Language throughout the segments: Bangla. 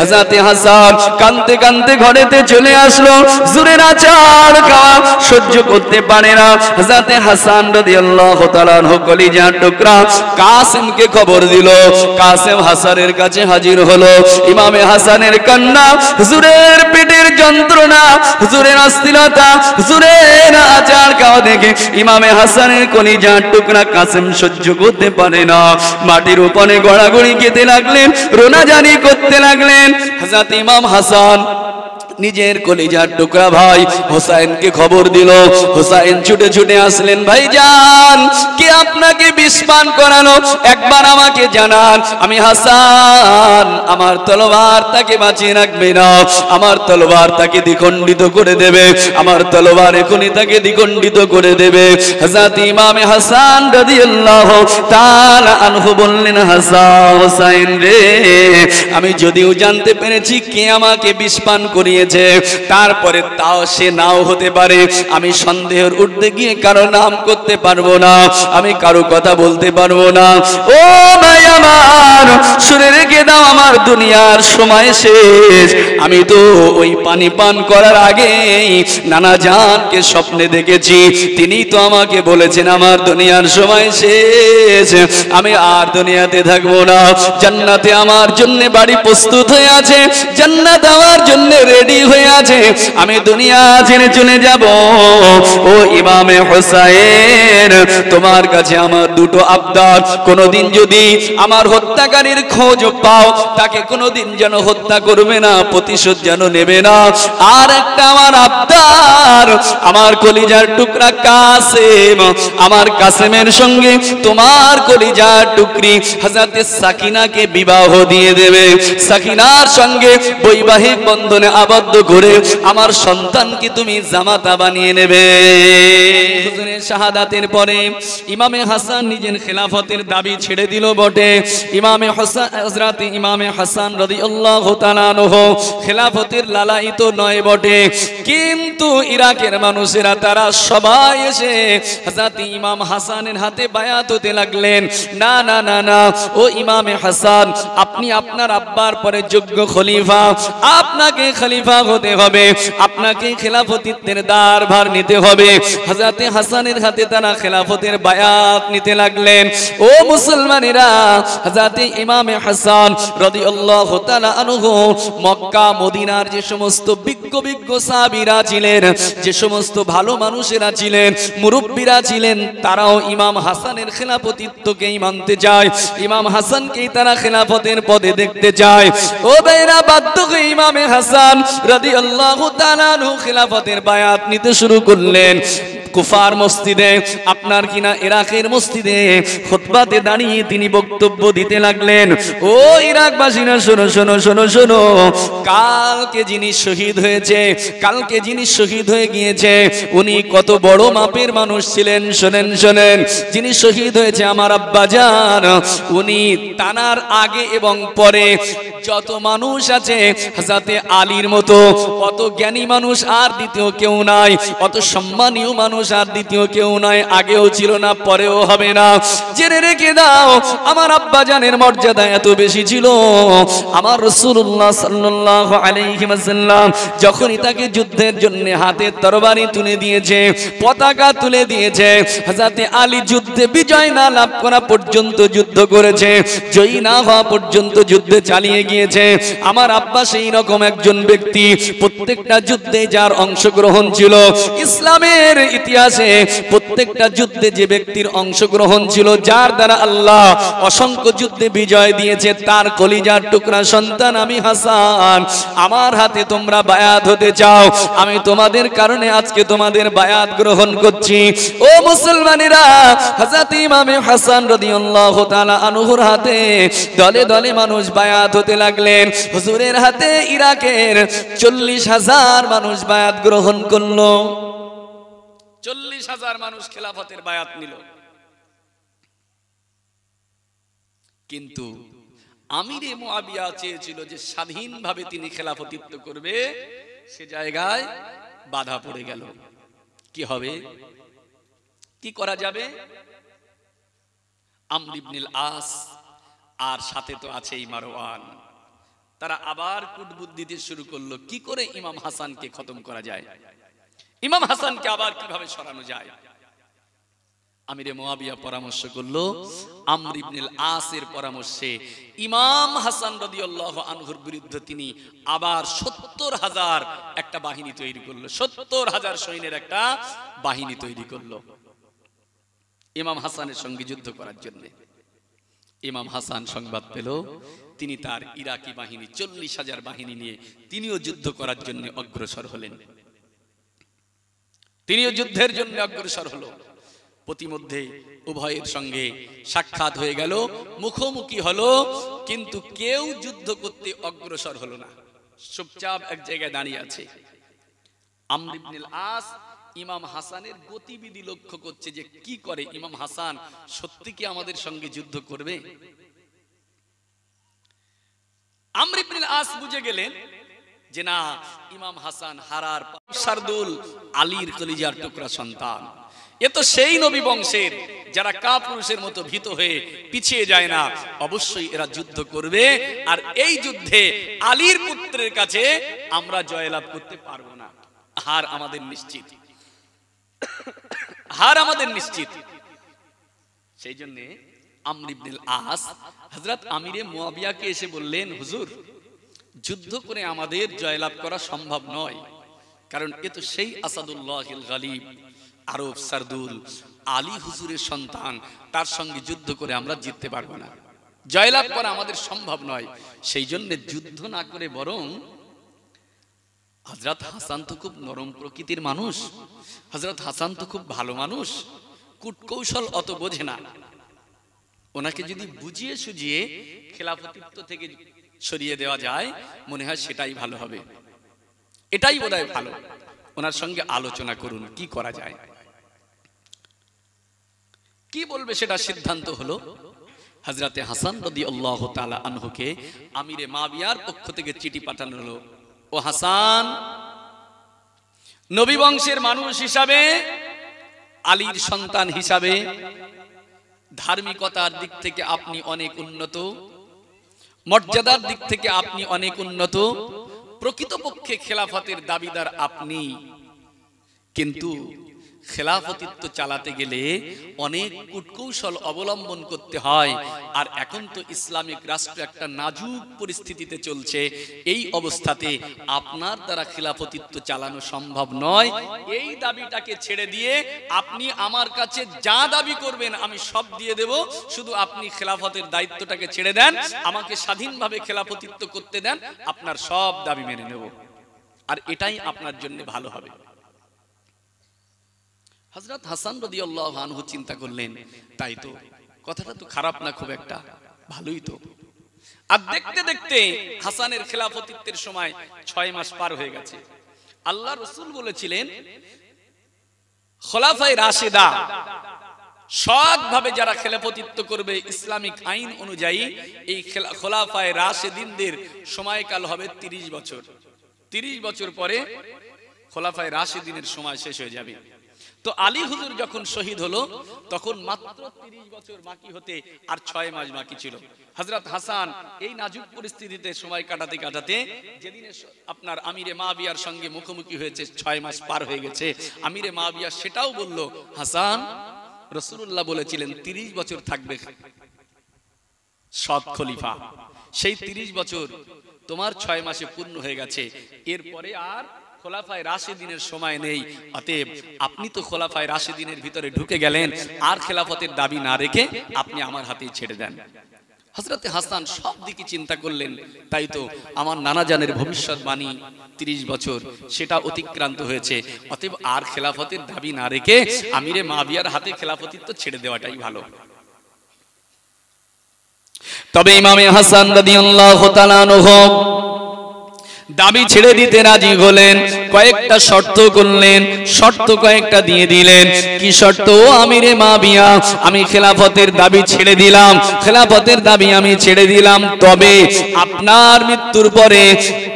হাজাতে হাসান কান্দে কান্দে ঘরেতে চলে আসলো জুরের আচার খাওয়া সহ্য করতে পারে না হাজাতে হাসান রাদিয়াল্লাহু তাআলা যা টুকরা কাসিমকে খবর দিল কাসিম হাসানের কাছে হাজির হলো ইমামে হাসানের কান্না হুজুরের পেটের যন্ত্রণা হুজুরের অস্থিরতা হুজুরের আচার খাওয়া দেখে ইমামে হাসানের যা টুকরা কাসিম সহ্য করতে পারে না মাটির উপরে গড়াগড়ি খেতে লাগলেন রোনাজানি করতে লাগলেন গেলেন হাজরত ইমাম হাসান নিজের কলিজার টুকরা ভাই হোসাইনকে খবর দিল হোসাইন ছুটে ছুটে আসলেন ভাই যান কে আপনাকে বিষপান করানো একবার আমাকে জানান আমি হাসান আমার তলোয়ার তাকে বাঁচিয়ে রাখবে না আমার তলোয়ার তাকে দ্বিখণ্ডিত করে দেবে আমার তলোয়ার এখনই তাকে দ্বিখণ্ডিত করে দেবে হাজাত ইমামে হাসান রাদিয়াল্লাহু তাআলা আনহু বললেন হাসান হোসাইন রে আমি যদিও জানতে পেরেছি কে আমাকে বিষপান করিয়ে দিয়েছে তারপরে তাও সে নাও হতে পারে আমি সন্দেহের উঠতে গিয়ে কারো নাম করতে পারবো না আমি কারো কথা বলতে পারবো না ও ভাই আমার শুনে রেখে দাও আমার দুনিয়ার সময় শেষ আমি তো ওই পানি পান করার আগেই নানা জানকে স্বপ্নে দেখেছি তিনি তো আমাকে বলেছেন আমার দুনিয়ার সময় শেষ আমি আর দুনিয়াতে থাকবো না জান্নাতে আমার জন্য বাড়ি প্রস্তুত হয়ে আছে জান্নাত আমার জন্য রেডি তৈরি হয়ে আছে আমি দুনিয়া ছেড়ে চলে যাব ও ইমামে হোসাইন তোমার কাছে আমার দুটো আবদার কোনোদিন যদি আমার হত্যাকারীর খোঁজ পাও তাকে কোনোদিন যেন হত্যা করবে না প্রতিশোধ যেন নেবে না আর একটা আমার আবদার আমার কলিজার টুকরা কাসেম আমার কাসেমের সঙ্গে তোমার কলিজার টুকরি সাকিনাকে বিবাহ দিয়ে দেবে সাকিনার সঙ্গে বৈবাহিক বন্ধনে আবদ্ধ বরাদ্দ করে আমার সন্তানকে তুমি জামাতা বানিয়ে নেবে শাহাদাতের পরে ইমামে হাসান নিজের খেলাফতের দাবি ছেড়ে দিল বটে ইমামে হাসান হজরাতে ইমামে হাসান রদি তাআলা আনহু খেলাফতের তো নয় বটে কিন্তু ইরাকের মানুষেরা তারা সবাই এসে হযরত ইমাম হাসানের হাতে বায়াত হতে লাগলেন না না না না ও ইমামে হাসান আপনি আপনার আব্বার পরে যোগ্য খলিফা আপনাকে খলিফা খলিফা হতে হবে আপনাকে খেলাফতিত্বের দ্বার ভার নিতে হবে হাজাতে হাসানের হাতে তারা খেলাফতের বায়াত নিতে লাগলেন ও মুসলমানেরা হাজাতে ইমামে হাসান রদি আল্লাহ মক্কা মদিনার যে সমস্ত বিজ্ঞ বিজ্ঞ সাবিরা ছিলেন যে সমস্ত ভালো মানুষেরা ছিলেন মুরব্বীরা ছিলেন তারাও ইমাম হাসানের খেলাফতিত্বকেই মানতে চায় ইমাম হাসানকেই তারা খেলাফতের পদে দেখতে চায় ও বেরা বাধ্য ইমামে হাসান রাদিয়াল্লাহু তাআলা খিলাফতের বায়াত নিতে শুরু করলেন কুফার মসজিদে আপনার কিনা ইরাকের মসজিদে খুতবাতে দাঁড়িয়ে তিনি বক্তব্য দিতে লাগলেন ও ইরাকবাসী না শোনো শোনো শোনো শোনো কালকে যিনি শহীদ হয়েছে কালকে যিনি শহীদ হয়ে গিয়েছে উনি কত বড় মাপের মানুষ ছিলেন শোনেন শোনেন যিনি শহীদ হয়েছে আমার আব্বাজান উনি তানার আগে এবং পরে যত মানুষ আছে হাজাতে আলীর মতো অত জ্ঞানী মানুষ আর দ্বিতীয় কেউ নাই অত সম্মানীয় মানুষ মানুষ আর দ্বিতীয় কেউ নয় আগেও ছিল না পরেও হবে না জেনে রেখে দাও আমার আব্বা জানের মর্যাদা এত বেশি ছিল আমার রসুল্লাহ সাল্লাহ আলাইহিমাসাল্লাম যখনই তাকে যুদ্ধের জন্য হাতে তরবারি তুলে দিয়েছে পতাকা তুলে দিয়েছে হাজাতে আলী যুদ্ধে বিজয় না লাভ করা পর্যন্ত যুদ্ধ করেছে জয়ী না হওয়া পর্যন্ত যুদ্ধে চালিয়ে গিয়েছে আমার আব্বা সেই রকম একজন ব্যক্তি প্রত্যেকটা যুদ্ধে যার অংশগ্রহণ ছিল ইসলামের ইতিহাসে প্রত্যেকটা যুদ্ধে যে ব্যক্তির অংশগ্রহণ ছিল যার দ্বারা আল্লাহ অসংখ্য যুদ্ধে বিজয় দিয়েছে তার কলিজার টুকরা সন্তান আমি হাসান আমার হাতে তোমরা বায়াত হতে চাও আমি তোমাদের কারণে আজকে তোমাদের বায়াত গ্রহণ করছি ও মুসলমানেরা হাজাত ইমামে হাসান রাদিয়াল্লাহু তাআলা আনহুর হাতে দলে দলে মানুষ বায়াত হতে লাগলেন হুজুরের হাতে ইরাকের চল্লিশ হাজার মানুষ বায়াত গ্রহণ করলো চল্লিশ হাজার মানুষ খেলাফতের বায়াত নিল কিন্তু আমিরে মোয়াবিয়া চেয়েছিল যে স্বাধীনভাবে তিনি খেলাফতিত্ব করবে সে জায়গায় বাধা পড়ে গেল কি হবে কি করা যাবে আমরিবনিল আস আর সাথে তো আছেই মারোয়ান তারা আবার কূটবুদ্ধি দিতে শুরু করলো কি করে ইমাম হাসানকে খতম করা যায় ইমাম হাসানকে আবার কিভাবে সরানো যায় আমিরে মোয়াবিয়া পরামর্শ করলো আমর ইবনুল আসের পরামর্শে ইমাম হাসান রাদিয়াল্লাহু আনহুর বিরুদ্ধে তিনি আবার 70 হাজার একটা বাহিনী তৈরি করলো 70 হাজার সৈন্যের একটা বাহিনী তৈরি করলো ইমাম হাসানের সঙ্গে যুদ্ধ করার জন্য ইমাম হাসান সংবাদ পেল তিনি তার ইরাকি বাহিনী চল্লিশ হাজার বাহিনী নিয়ে তিনিও যুদ্ধ করার জন্য অগ্রসর হলেন তিনিও যুদ্ধের জন্য অগ্রসর হলো প্রতিমধ্যে উভয়ের সঙ্গে সাক্ষাৎ হয়ে গেল মুখোমুখি হলো কিন্তু কেউ যুদ্ধ করতে অগ্রসর হলো না চুপচাপ এক জায়গায় দাঁড়িয়ে আছে আমরিবনিল আস ইমাম হাসানের গতিবিধি লক্ষ্য করছে যে কি করে ইমাম হাসান সত্যি কি আমাদের সঙ্গে যুদ্ধ করবে আমরিবনিল আস বুঝে গেলেন যে না ইমাম হাসান হারার শারদুল আলীর কলিজার টুকরা সন্তান এ তো সেই নবী বংশের যারা কাপুরুষের মতো ভীত হয়ে পিছিয়ে যায় না অবশ্যই এরা যুদ্ধ করবে আর এই যুদ্ধে আলীর পুত্রের কাছে আমরা জয়লাভ করতে পারবো না হার আমাদের নিশ্চিত হার আমাদের নিশ্চিত সেই জন্যে আমরিবনিল আস হজরত আমিরে মোয়াবিয়াকে এসে বললেন হুজুর যুদ্ধ করে আমাদের জয়লাভ করা সম্ভব নয় কারণ এ তো সেই আসাদুল্লাহিব আরব সারদুল আলী হুজুরের সন্তান তার সঙ্গে যুদ্ধ করে আমরা জিততে পারবো না জয়লাভ করা আমাদের সম্ভব নয় সেই জন্য যুদ্ধ না করে বরং হজরত হাসান তো খুব নরম প্রকৃতির মানুষ হজরত হাসান তো খুব ভালো মানুষ কূটকৌশল অত বোঝে না ওনাকে যদি বুঝিয়ে সুজিয়ে খেলাফতিত্ব থেকে সরিয়ে দেওয়া যায় মনে হয় সেটাই ভালো হবে এটাই বোধ ভালো ওনার সঙ্গে আলোচনা করুন কি করা যায় কি বলবে সেটা সিদ্ধান্ত হলো হাজরাতে হাসান রদি আল্লাহ তালা আনহুকে আমিরে মাবিয়ার পক্ষ থেকে চিঠি পাঠানো হলো ও হাসান নবী বংশের মানুষ হিসাবে আলীর সন্তান হিসাবে ধার্মিকতার দিক থেকে আপনি অনেক উন্নত মর্যাদার দিক থেকে আপনি অনেক উন্নত প্রকৃতপক্ষে খেলাফতের দাবিদার আপনি কিন্তু খেলাফতিত্ব চালাতে গেলে অনেক কুটকৌশল অবলম্বন করতে হয় আর এখন তো ইসলামিক রাষ্ট্র একটা নাজুক পরিস্থিতিতে চলছে এই অবস্থাতে আপনার দ্বারা খেলাফতিত্ব চালানো সম্ভব নয় এই দাবিটাকে ছেড়ে দিয়ে আপনি আমার কাছে যা দাবি করবেন আমি সব দিয়ে দেব শুধু আপনি খেলাফতের দায়িত্বটাকে ছেড়ে দেন আমাকে স্বাধীনভাবে খেলাফতিত্ব করতে দেন আপনার সব দাবি মেনে নেব আর এটাই আপনার জন্য ভালো হবে হজরত হাসান রদি আল্লাহ আনহু চিন্তা করলেন তাই তো কথাটা তো খারাপ না খুব একটা ভালোই তো আর দেখতে দেখতে হাসানের খেলাফতিত্বের সময় ছয় মাস পার হয়ে গেছে আল্লাহ রসুল বলেছিলেন খোলাফাই রাশেদা সৎভাবে যারা খেলাফতিত্ব করবে ইসলামিক আইন অনুযায়ী এই খোলাফায় রাশেদিনদের সময়কাল হবে ৩০ বছর ৩০ বছর পরে খোলাফায় রাশেদিনের সময় শেষ হয়ে যাবে তো আলী হুজুর যখন শহীদ হলো তখন মাত্র তিরিশ বছর বাকি হতে আর ছয় মাস বাকি ছিল হজরত হাসান এই নাজুক পরিস্থিতিতে সময় কাটাতে কাটাতে যেদিনে আপনার আমিরে মা বিয়ার সঙ্গে মুখোমুখি হয়েছে ছয় মাস পার হয়ে গেছে আমিরে মা বিয়া সেটাও বলল হাসান রসুল্লাহ বলেছিলেন তিরিশ বছর থাকবে সৎ খলিফা সেই তিরিশ বছর তোমার ছয় মাসে পূর্ণ হয়ে গেছে এরপরে আর খোলাফায় রাশেদিনের সময় নেই অতএব আপনি তো খোলাফায় রাশেদিনের ভিতরে ঢুকে গেলেন আর খেলাফতের দাবি না রেখে আপনি আমার হাতেই ছেড়ে দেন হজরতে হাসান সব দিকে চিন্তা করলেন তাই তো আমার নানা জানের ভবিষ্যৎবাণী তিরিশ বছর সেটা অতিক্রান্ত হয়েছে অতএব আর খেলাফতের দাবি না রেখে আমিরে মাবিয়ার হাতে খেলাফতিত্ব ছেড়ে দেওয়াটাই ভালো তবে ইমামে হাসান রাদিয়াল্লাহু তাআলা আনহু দাবি ছেড়ে দিতে রাজি হলেন কয়েকটা শর্ত করলেন শর্ত কয়েকটা দিয়ে দিলেন কি শর্ত আমি রে মা বিয়া আমি খেলাফতের দাবি ছেড়ে দিলাম খেলাফতের দাবি আমি ছেড়ে দিলাম তবে আপনার মৃত্যুর পরে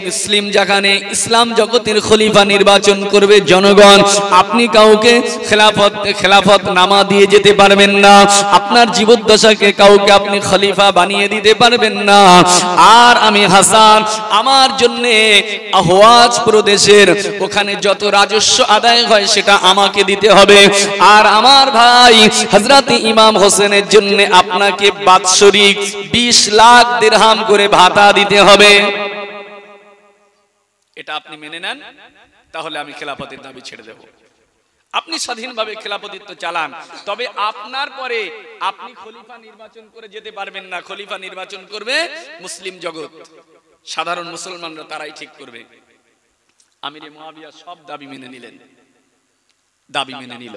মুসলিম যেখানে ইসলাম জগতের খলিফা নির্বাচন করবে জনগণ আপনি কাউকে খেলাফত খেলাফত নামা দিয়ে যেতে পারবেন না আপনার জীবদ্দশাকে কাউকে আপনি খলিফা বানিয়ে দিতে পারবেন না আর আমি হাসান আমার জন্য আহওয়াজ প্রদেশের ওখানে যত রাজস্ব আদায় হয় সেটা আমাকে দিতে হবে আর আমার ভাই হজরত ইমাম হোসেনের জন্য আপনাকে বাৎসরিক বিশ লাখ দেড়হাম করে ভাতা দিতে হবে এটা আপনি মেনে নেন তাহলে আমি খেলাফতের দাবি ছেড়ে দেব আপনি স্বাধীনভাবে খেলাপতিত্ব চালান তবে আপনার পরে আপনি খলিফা নির্বাচন করে যেতে পারবেন না খলিফা নির্বাচন করবে মুসলিম জগৎ সাধারণ মুসলমানরা তারাই ঠিক করবে আমির মহাবিয়া সব দাবি মেনে নিলেন দাবি মেনে নিল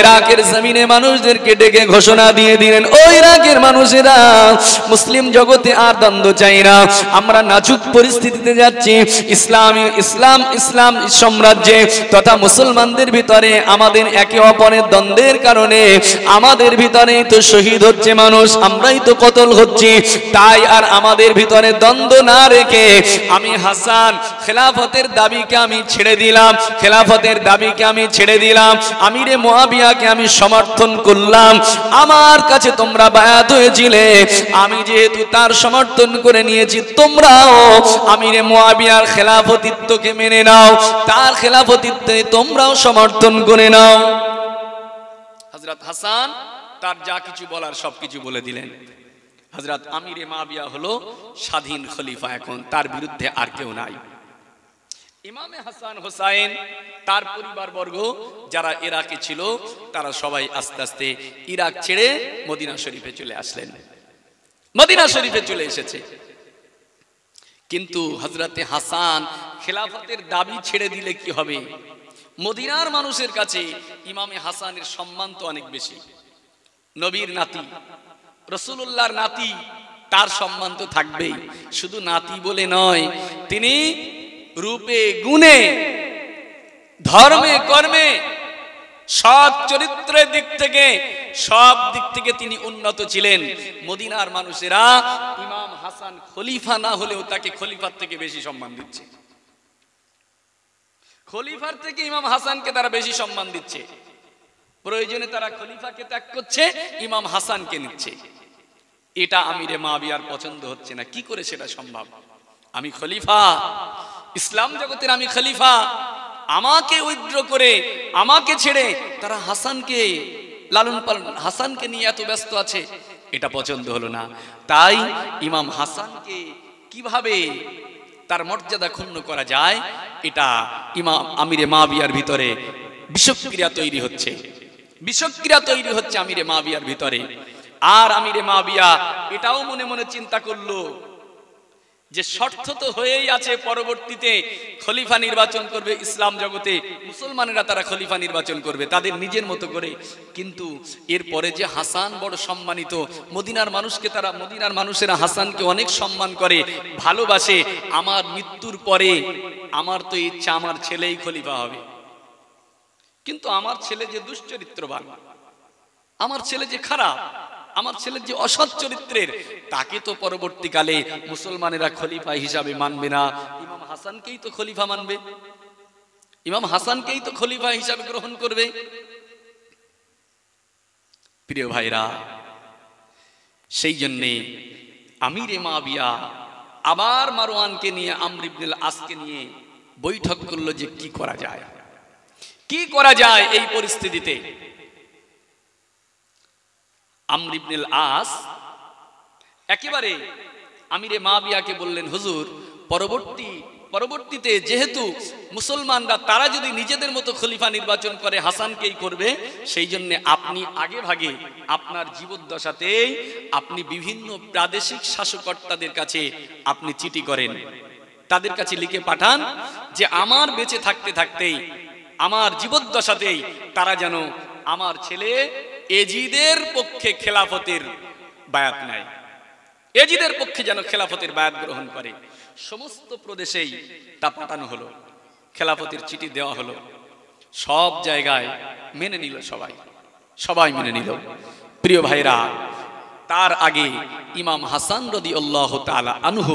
এরাকের জমিনে মানুষদেরকে ডেকে ঘোষণা দিয়ে দিলেন ও ইরাকের মানুষেরা মুসলিম জগতে আর দ্বন্দ্ব চাই না আমরা নাজুক পরিস্থিতিতে যাচ্ছি ইসলামী ইসলাম ইসলাম সাম্রাজ্যে তথা মুসলমানদের ভিতরে আমাদের একে অপরের দ্বন্দ্বের কারণে আমাদের ভিতরেই তো শহীদ হচ্ছে মানুষ আমরাই তো কতল হচ্ছি তাই আর আমাদের ভিতরে দ্বন্দ্ব না রেখে আমি হাসান খেলাফতের দাবিকে আমি ছেড়ে দিলাম খেলাফতের দাবিকে আমি ছেড়ে দিলাম আমিরে মহাবিয়া আল্লাহকে আমি সমর্থন করলাম আমার কাছে তোমরা বায়াত হয়েছিলে আমি যেহেতু তার সমর্থন করে নিয়েছি তোমরাও আমি রে মোয়াবিয়ার খেলাফতিত্বকে মেনে নাও তার খেলাফতিত্বে তোমরাও সমর্থন করে নাও হজরত হাসান তার যা কিছু বলার সব কিছু বলে দিলেন হজরত আমির মাবিয়া হলো স্বাধীন খলিফা এখন তার বিরুদ্ধে আর কেউ নাই ইমামে হাসান হোসাইন তার পরিবারবর্গ যারা ইরাকে ছিল তারা সবাই আস্তে আস্তে ইরাক ছেড়ে মদিনা শরীফে চলে আসলেন মদিনা শরীফে চলে এসেছে কিন্তু হজরতে হাসান খেলাফতের দাবি ছেড়ে দিলে কি হবে মদিনার মানুষের কাছে ইমামে হাসানের সম্মান তো অনেক বেশি নবীর নাতি রসুল্লাহর নাতি তার সম্মান তো থাকবেই শুধু নাতি বলে নয় তিনি রূপে গুণে ধর্মে কর্মে সব চরিত্রের দিক থেকে সব দিক থেকে তিনি উন্নত ছিলেন মদিনার মানুষেরা ইমাম হাসান খলিফা না হলেও তাকে খলিফার থেকে বেশি সম্মান দিচ্ছে খলিফার থেকে ইমাম হাসানকে তারা বেশি সম্মান দিচ্ছে প্রয়োজনে তারা খলিফাকে ত্যাগ করছে ইমাম হাসানকে নিচ্ছে এটা আমিরে মা বিয়ার পছন্দ হচ্ছে না কি করে সেটা সম্ভব আমি খলিফা ইসলাম জগতের আমি খলিফা আমাকে উইড্র করে আমাকে ছেড়ে তারা হাসানকে লালন পালন হাসানকে নিয়ে এত ব্যস্ত আছে এটা পছন্দ হলো না তাই ইমাম হাসানকে কিভাবে তার মর্যাদা ক্ষুণ্ণ করা যায় এটা ইমাম আমিরে মা বিয়ার ভিতরে বিষক্রিয়া তৈরি হচ্ছে বিষক্রিয়া তৈরি হচ্ছে আমিরে মা বিয়ার ভিতরে আর আমিরে মা বিয়া এটাও মনে মনে চিন্তা করলো যে শর্ত তো হয়েই আছে পরবর্তীতে খলিফা নির্বাচন করবে ইসলাম জগতে মুসলমানেরা তারা খলিফা নির্বাচন করবে তাদের নিজের মতো করে কিন্তু এরপরে যে হাসান বড় সম্মানিত মদিনার মানুষকে তারা মদিনার মানুষেরা হাসানকে অনেক সম্মান করে ভালোবাসে আমার মৃত্যুর পরে আমার তো ইচ্ছা আমার ছেলেই খলিফা হবে কিন্তু আমার ছেলে যে দুশ্চরিত্রবান আমার ছেলে যে খারাপ আমার ছেলের যে অসৎ চরিত্রের তাকে তো পরবর্তীকালে মুসলমানেরা খলিফা হিসাবে মানবে না ইমাম হাসানকেই তো খলিফা মানবে ইমাম হাসানকেই তো খলিফা হিসাবে গ্রহণ করবে প্রিয় ভাইরা সেই জন্যে আমির বিয়া আবার মারোয়ানকে নিয়ে আমরিবদুল আসকে নিয়ে বৈঠক করলো যে কি করা যায় কি করা যায় এই পরিস্থিতিতে আমরিবনিল আস একেবারে আমিরে মাবিয়াকে বললেন হুজুর পরবর্তী পরবর্তীতে যেহেতু মুসলমানরা তারা যদি নিজেদের মতো খলিফা নির্বাচন করে হাসানকেই করবে সেই জন্যে আপনি আগে ভাগে আপনার জীবদ্দশাতেই আপনি বিভিন্ন প্রাদেশিক শাসকর্তাদের কাছে আপনি চিঠি করেন তাদের কাছে লিখে পাঠান যে আমার বেঁচে থাকতে থাকতেই আমার জীবদ্দশাতেই তারা যেন আমার ছেলে এজিদের পক্ষে খেলাফতের বায়াত নেয় এজিদের পক্ষে যেন খেলাফতের বায়াত গ্রহণ করে সমস্ত প্রদেশেই তা পাঠানো হলো খেলাফতের চিঠি দেওয়া হলো সব জায়গায় মেনে নিল সবাই সবাই মেনে নিল প্রিয় ভাইরা তার আগে ইমাম হাসান রদি আল্লাহ তালা আনুহ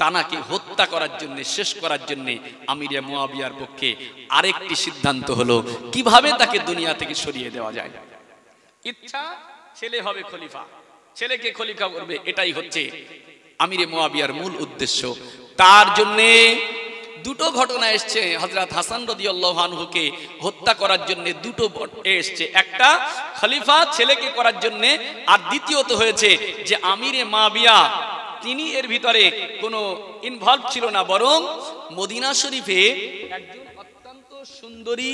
তানাকে হত্যা করার জন্য শেষ করার জন্য আমিরে মোয়াবিয়ার পক্ষে আরেকটি সিদ্ধান্ত হলো কিভাবে তাকে দুনিয়া থেকে সরিয়ে দেওয়া যায় ইচ্ছা ছেলে হবে খলিফা ছেলেকে খলিফা করবে এটাই হচ্ছে আমিরে মোয়াবিয়ার মূল উদ্দেশ্য তার জন্যে দুটো ঘটনা এসছে হজরত হাসান রদিউল্লাহানহুকে হত্যা করার জন্য দুটো এসছে একটা খলিফা ছেলেকে করার জন্য আর দ্বিতীয়ত হয়েছে যে আমিরে মাবিয়া তিনি এর ভিতরে কোনো ইনভলভ ছিল না বরং মদিনা শরীফে একজন অত্যন্ত সুন্দরী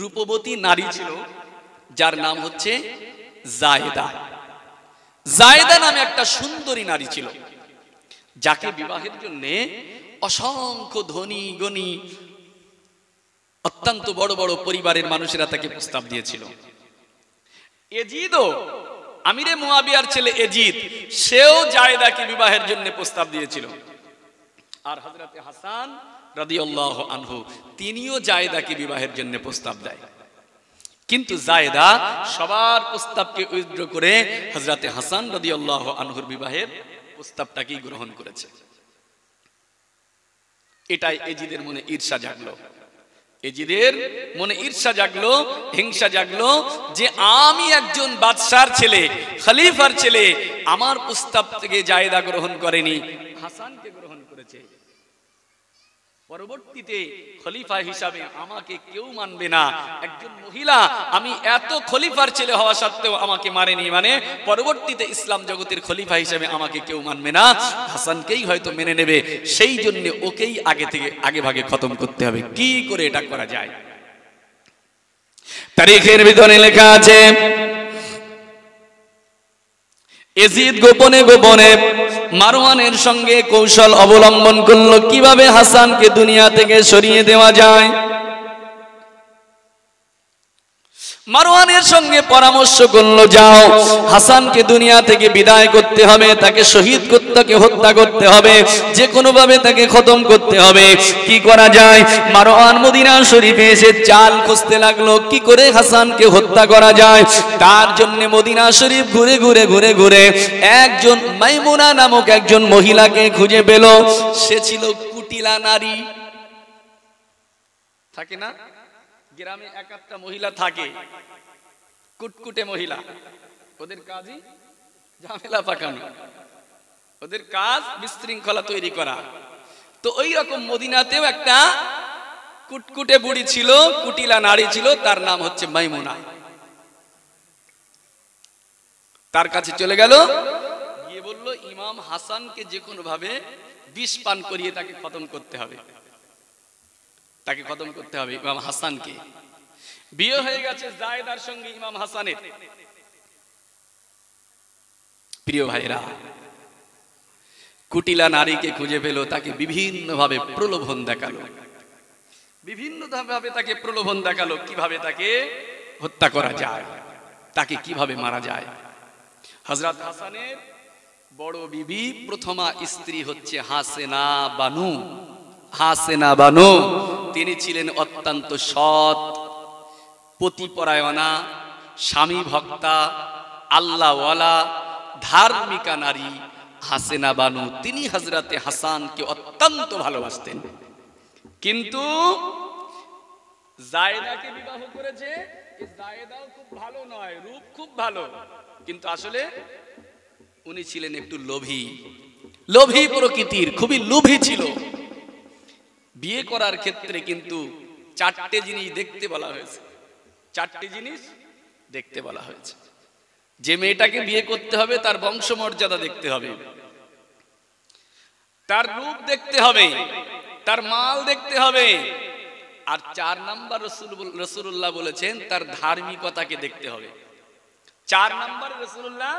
রূপবতী নারী ছিল যার নাম হচ্ছে জায়দা জায়দা নামে একটা সুন্দরী নারী ছিল যাকে বিবাহের জন্যে অসংখ্য ধনী গণী অত্যন্ত বড় বড় পরিবারের মানুষেরা তাকে প্রস্তাব দিয়েছিল এজিদও আমিরে মুয়াবিয়ার ছেলে এজিদ সেও জায়দাকে বিবাহের জন্য প্রস্তাব দিয়েছিল আর হজরতে হাসান রাদিউল্লাহ আনহু তিনিও জায়দাকে বিবাহের জন্য প্রস্তাব দেয় কিন্তু জায়দা সবার প্রস্তাবকে উইথড্র করে হজরতে হাসান রাদিউল্লাহ আনহুর বিবাহের প্রস্তাবটাকেই গ্রহণ করেছে এটাই এজিদের মনে ঈর্ষা জাগলো এজিদের মনে ঈর্ষা জাগলো হিংসা জাগলো যে আমি একজন বাদশার ছেলে খলিফার ছেলে আমার প্রস্তাব থেকে জায়দা গ্রহণ করেনি হাসানকে পরবর্তীতে খলিফা হিসাবে আমাকে কেউ মানবে না একজন মহিলা আমি এত খলিফার ছেলে হওয়া সত্ত্বেও আমাকে মারেনি মানে পরবর্তীতে ইসলাম জগতের খলিফা হিসাবে আমাকে কেউ মানবে না হাসানকেই হয়তো মেনে নেবে সেই জন্য ওকেই আগে থেকে আগে ভাগে খতম করতে হবে কি করে এটা করা যায় তারিখের ভিতরে লেখা আছে এজিদ গোপনে গোপনে মারওয়ানের সঙ্গে কৌশল অবলম্বন করলো কিভাবে হাসানকে দুনিয়া থেকে সরিয়ে দেওয়া যায় মারোয়ানের সঙ্গে পরামর্শ করল যাও হাসানকে দুনিয়া থেকে বিদায় করতে হবে তাকে শহীদ করতে হত্যা করতে হবে যে কোনোভাবে তাকে খতম করতে হবে কি করা যায় মারোয়ান মদিনা শরীফে এসে চাল খুঁজতে লাগলো কি করে হাসানকে হত্যা করা যায় তার জন্য মদিনা শরীফ ঘুরে ঘুরে ঘুরে ঘুরে একজন মাইমুনা নামক একজন মহিলাকে খুঁজে পেল সে ছিল কুটিলা নারী থাকে না গ্রামে এক একটা মহিলা থাকে কুটকুটে মহিলা ওদের কাজই ঝামেলা পাকানো ওদের কাজ বিশৃঙ্খলা তৈরি করা তো ওই রকম মদিনাতেও একটা কুটকুটে বুড়ি ছিল কুটিলা নারী ছিল তার নাম হচ্ছে মাইমুনা তার কাছে চলে গেল গিয়ে বলল ইমাম হাসানকে যে কোনো ভাবে বিষ পান করিয়ে তাকে খতম করতে হবে তাকে খতম করতে হবে ইমাম হাসানকে বিয়ে হয়ে গেছে জায়দার সঙ্গে ইমাম হাসানের প্রিয় ভাইরা কুটিলা নারীকে খুঁজে পেল তাকে বিভিন্নভাবে প্রলোভন দেখালো বিভিন্ন ভাবে তাকে প্রলোভন দেখালো কিভাবে তাকে হত্যা করা যায় তাকে কিভাবে মারা যায় হজরত হাসানের বড় বিবি প্রথমা স্ত্রী হচ্ছে হাসেনা বানু হাসেনা বানু তিনি ছিলেন অত্যন্ত সৎ পতিপরায়ণা স্বামী ভক্তা আল্লাহওয়ালা ধার্মিকা নারী হাসেনা বানু তিনি হাজরাতে হাসানকে অত্যন্ত ভালোবাসতেন কিন্তু জায়দাকে বিবাহ করেছে জায়দাও খুব ভালো নয় রূপ খুব ভালো কিন্তু আসলে উনি ছিলেন একটু লোভী লোভী প্রকৃতির খুবই লোভী ছিল বিয়ে করার ক্ষেত্রে কিন্তু চারটে জিনিস দেখতে বলা হয়েছে চারটে জিনিস দেখতে বলা হয়েছে যে মেয়েটাকে বিয়ে করতে হবে তার বংশমর্যাদা দেখতে হবে তার রূপ দেখতে হবে তার মাল দেখতে হবে আর চার নাম্বার রসুল্লাহ বলেছেন তার ধার্মিকতাকে দেখতে হবে চার নাম্বার রসুল্লাহ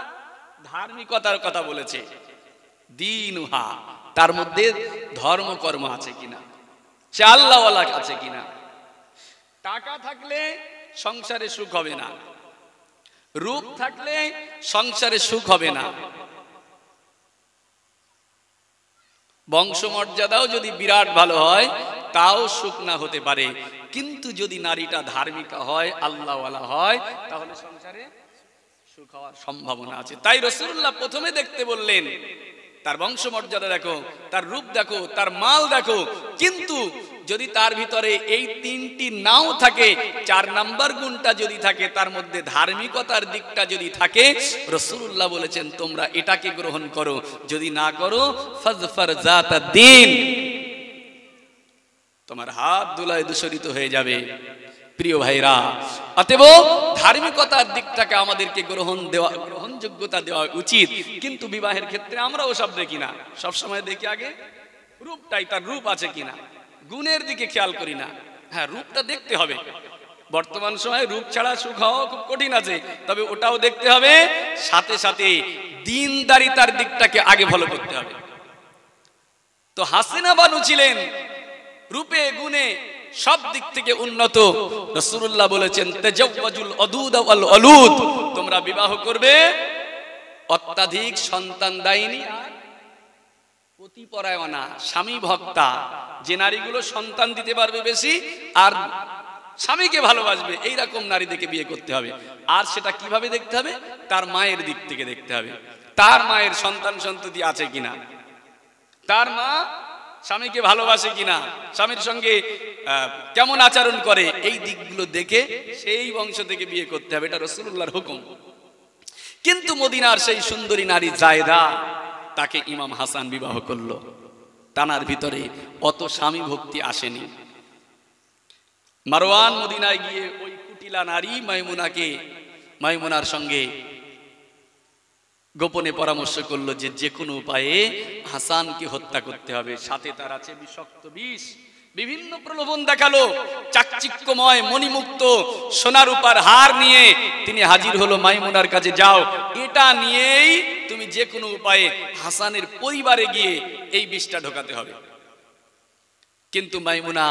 ধার্মিকতার কথা বলেছে দিন তার মধ্যে ধর্মকর্ম আছে কিনা সে আল্লাহওয়ালার কাছে কিনা টাকা থাকলে সংসারে সুখ হবে না রূপ থাকলে সংসারে সুখ হবে না বংশমর্যাদাও যদি বিরাট ভালো হয় তাও সুখ না হতে পারে কিন্তু যদি নারীটা ধার্মিকা হয় আল্লাহওয়ালা হয় তাহলে সংসারে সুখ হওয়ার সম্ভাবনা আছে তাই রসুল্লাহ প্রথমে দেখতে বললেন তার বংশমর্যাদা দেখো তার রূপ দেখো তার মাল দেখো কিন্তু যদি তার ভিতরে এই তিনটি নাও থাকে চার নাম্বার গুণটা যদি থাকে তার মধ্যে ধার্মিকতার দিকটা যদি থাকে রসুল্লাহ বলেছেন তোমরা এটাকে গ্রহণ করো যদি না করো ফজফর জাতা দিন তোমার হাত দুলায় দূষরিত হয়ে যাবে প্রিয় ভাইরা অতএব ধার্মিকতার দিকটাকে আমাদেরকে গ্রহণ দেওয়া গ্রহণযোগ্যতা দেওয়া উচিত কিন্তু বিবাহের ক্ষেত্রে আমরা ওসব দেখি না সবসময় দেখি আগে রূপটাই তার রূপ আছে কিনা গুণের দিকে খেয়াল করি না হ্যাঁ রূপটা দেখতে হবে বর্তমান সময়ে রূপ ছাড়া সুখ হওয়া খুব কঠিন আছে তবে ওটাও দেখতে হবে সাথে সাথে দিনদারিতার দিকটাকে আগে ভালো করতে হবে তো হাসিনা বানু ছিলেন রূপে গুণে সব দিক থেকে উন্নত রসুল্লাহ বলেছেন তেজওয়াজুল অদুদ আল অলুদ তোমরা বিবাহ করবে অত্যাধিক সন্তান দায়নী পতিপরায়ণা স্বামী ভক্তা যে নারীগুলো সন্তান দিতে পারবে বেশি আর স্বামীকে ভালোবাসবে এইরকম নারী দেখে বিয়ে করতে হবে আর সেটা কিভাবে দেখতে হবে তার মায়ের দিক থেকে দেখতে হবে তার মায়ের সন্তান সন্ততি আছে কিনা তার মা স্বামীকে ভালোবাসে কিনা স্বামীর সঙ্গে কেমন আচরণ করে এই দিকগুলো দেখে সেই বংশ থেকে বিয়ে করতে হবে এটা রসুল্লাহর হুকুম কিন্তু মদিনার সেই সুন্দরী নারী জায়দা তাকে ইমাম হাসান বিবাহ করল তানার ভিতরে অত স্বামী ভক্তি আসেনি মারওয়ান মদিনায় গিয়ে ওই কুটিলা নারী মাইমুনাকে মাইমুনার সঙ্গে গোপনে পরামর্শ করলো যে যে কোনো উপায়ে হাসানকে হত্যা করতে হবে সাথে তার আছে বিষক্ত বিষ বিভিন্ন প্রলোভন দেখালো চাকচিক্যময় মণিমুক্ত সোনার উপার হার নিয়ে তিনি হাজির হলো মাইমুনার কাছে যাও এটা নিয়েই তুমি যে কোনো উপায়ে হাসানের পরিবারে গিয়ে এই বিষটা ঢোকাতে হবে কিন্তু মাইমুনা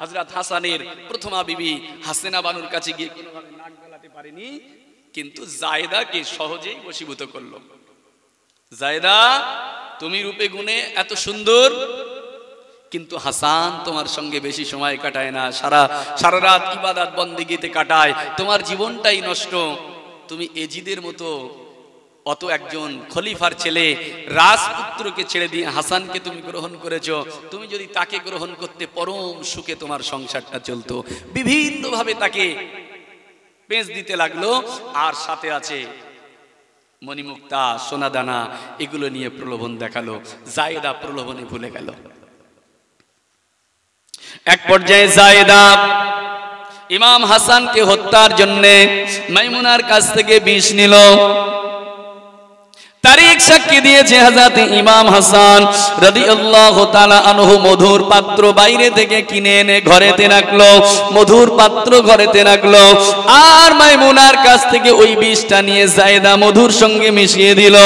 হজরত হাসানের প্রথমা বিবি হাসেনা বানুর কাছে গিয়ে কোনোভাবে নাক গলাতে পারেনি কিন্তু জায়দাকে সহজেই বশীভূত করলো জায়দা তুমি রূপে গুণে এত সুন্দর কিন্তু হাসান তোমার সঙ্গে বেশি সময় কাটায় না সারা সারা রাত ইবাদাত বন্দিগিতে কাটায় তোমার জীবনটাই নষ্ট তুমি এজিদের মতো অত একজন খলিফার ছেলে রাজপুত্রকে ছেড়ে দিয়ে হাসানকে তুমি গ্রহণ করেছ তুমি যদি তাকে গ্রহণ করতে পরম সুখে তোমার সংসারটা চলতো বিভিন্নভাবে তাকে পেঁচ দিতে লাগলো আর সাথে আছে মণিমুক্তা সোনাদানা এগুলো নিয়ে প্রলোভন দেখালো জায়দা প্রলোভনে ভুলে গেল এক পর্যায়ে জায়দা ইমাম হাসানকে হত্যার জন্যে মাইমুনার কাছ থেকে বিষ নিল তারিখ সাক্ষী দিয়েছে হাজাতে ইমাম হাসান রাদি আল্লাহ তালা আনহু মধুর পাত্র বাইরে থেকে কিনে এনে ঘরেতে রাখলো মধুর পাত্র ঘরেতে রাখলো আর মাইমুনার কাছ থেকে ওই বিষটা নিয়ে জায়দা মধুর সঙ্গে মিশিয়ে দিল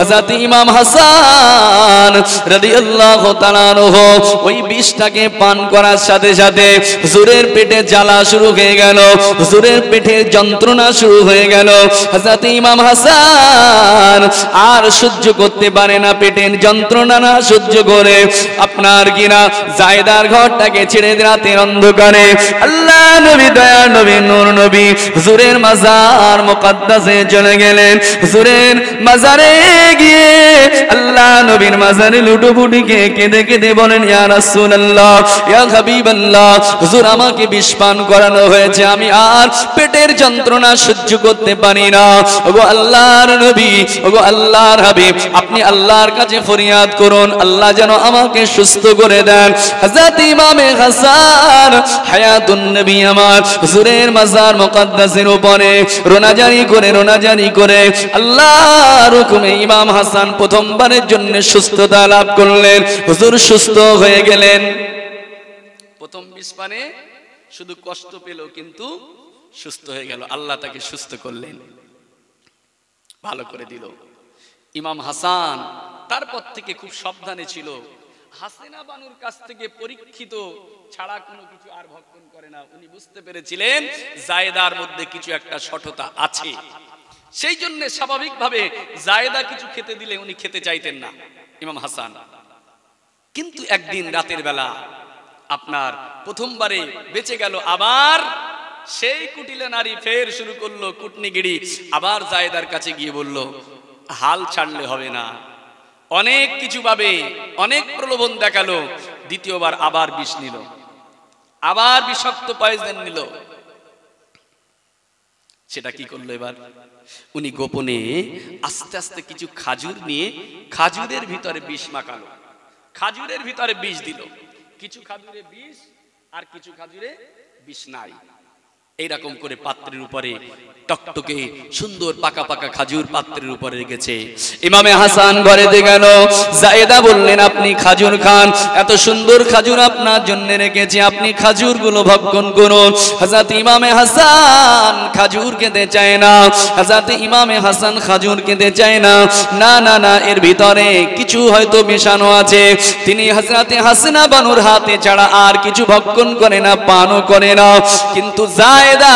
হাজাতে ইমাম হাসান রাদি আল্লাহ তালা আনহু ওই বিষটাকে পান করার সাথে সাথে হুজুরের পেটে জ্বালা শুরু হয়ে গেল হুজুরের পেটে যন্ত্রণা শুরু হয়ে গেল হাজাতে ইমাম হাসান আর সহ্য করতে পারে না পেটের যন্ত্রণা না সহ্য করে আপনার কিনা জায়দার ঘরটাকে ছেড়ে রাতের অন্ধকারে আল্লাহ নবী দয়া নবী নূর নবী হুজুরের মাজার চলে গেলেন হুজুরের মাজারে গিয়ে আল্লাহ নবীর মাজারে লুটোপুটিকে কেঁদে কেঁদে বলেন ইয়া হুজুর আমাকে করানো হয়েছে আমি আর পেটের যন্ত্রণা সহ্য করতে পারি না ও আল্লাহর নবী ও আল্লাহর হাবিব আপনি আল্লাহর কাছে ফরিয়াদ করুন আল্লাহ যেন আমাকে সুস্থ করে দেন হযরত ইমামে হাসান হায়াতুন নবী আমার হুজুরের মাজার মুকদ্দাসের উপরে রোনাজারি করে রোনাজারি করে আল্লাহর হুকুমে ইমাম হাসান প্রথমবারের জন্য সুস্থতা লাভ করলেন হুজুর সুস্থ হয়ে গেলেন প্রথম বিস্পানে শুধু কষ্ট পেল কিন্তু সুস্থ হয়ে গেল আল্লাহ তাকে সুস্থ করলেন ভালো করে দিল ইমাম হাসান তারপর থেকে খুব সাবধানে ছিল হাসিনা বানুর কাছ থেকে পরীক্ষিত ছাড়া কোনো কিছু আর ভক্ষণ করে না উনি বুঝতে পেরেছিলেন জায়দার মধ্যে কিছু একটা সঠতা আছে সেই জন্য স্বাভাবিকভাবে জায়দা কিছু খেতে দিলে উনি খেতে চাইতেন না ইমাম হাসান কিন্তু একদিন রাতের বেলা আপনার প্রথমবারে বেঁচে গেল আবার সেই কুটিলে নারী ফের শুরু করলো কুটনিগিরি আবার জায়দার কাছে গিয়ে বলল হাল ছাড়লে হবে না অনেক কিছু পাবে অনেক প্রলোভন দেখালো দ্বিতীয়বার আবার বিষ নিল আবার বিষাক্ত পয়জন নিল সেটা কি করলো এবার উনি গোপনে আস্তে আস্তে কিছু খাজুর নিয়ে খাজুরের ভিতরে বিষ মাখালো খাজুরের ভিতরে বিষ দিল কিছু খাজুরে বিষ আর কিছু খাজুরে বিষ নাই এইরকম করে পাত্রের উপরে টকটকে সুন্দর পাকা পাকা খাজুর পাত্রের উপরে রেখেছে ইমামে হাসান ঘরে গেল জায়দা বললেন আপনি খাজুর খান এত সুন্দর খাজুর আপনার জন্য রেখেছে আপনি খাজুর গুলো ভক্ষণ করুন হাজাত ইমামে হাসান খাজুর কেঁদে চায় না হাজাত ইমামে হাসান খাজুর কেঁদে চায় না না না না এর ভিতরে কিছু হয়তো মেশানো আছে তিনি হাজরাতে হাসনা বানুর হাতে ছাড়া আর কিছু ভক্ষণ করে না পানও করে না কিন্তু যায় সায়েদা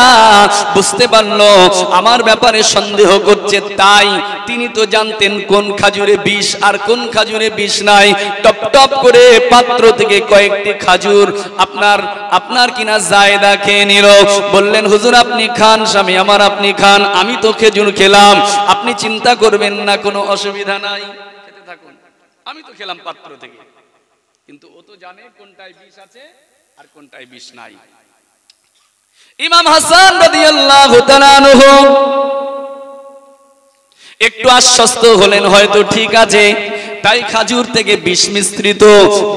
বুঝতে পারলো আমার ব্যাপারে সন্দেহ করছে তাই তিনি তো জানতেন কোন খাজুরে বিষ আর কোন খাজুরে বিষ নাই টপ টপ করে পাত্র থেকে কয়েকটি খাজুর আপনার আপনার কিনা জায়দা খেয়ে নিল বললেন হুজুর আপনি খান স্বামী আমার আপনি খান আমি তো খেজুর খেলাম আপনি চিন্তা করবেন না কোনো অসুবিধা নাই থাকুন আমি তো খেলাম পাত্র থেকে কিন্তু ও তো জানে কোনটায় বিষ আছে আর কোনটায় বিষ নাই ইমাম হাসান রাদিয়াল্লাহু তাআলাহু একটু আশ্বস্ত হলেন হয়তো ঠিক আছে তাই খাজুর থেকে বিষ মিশ্রিত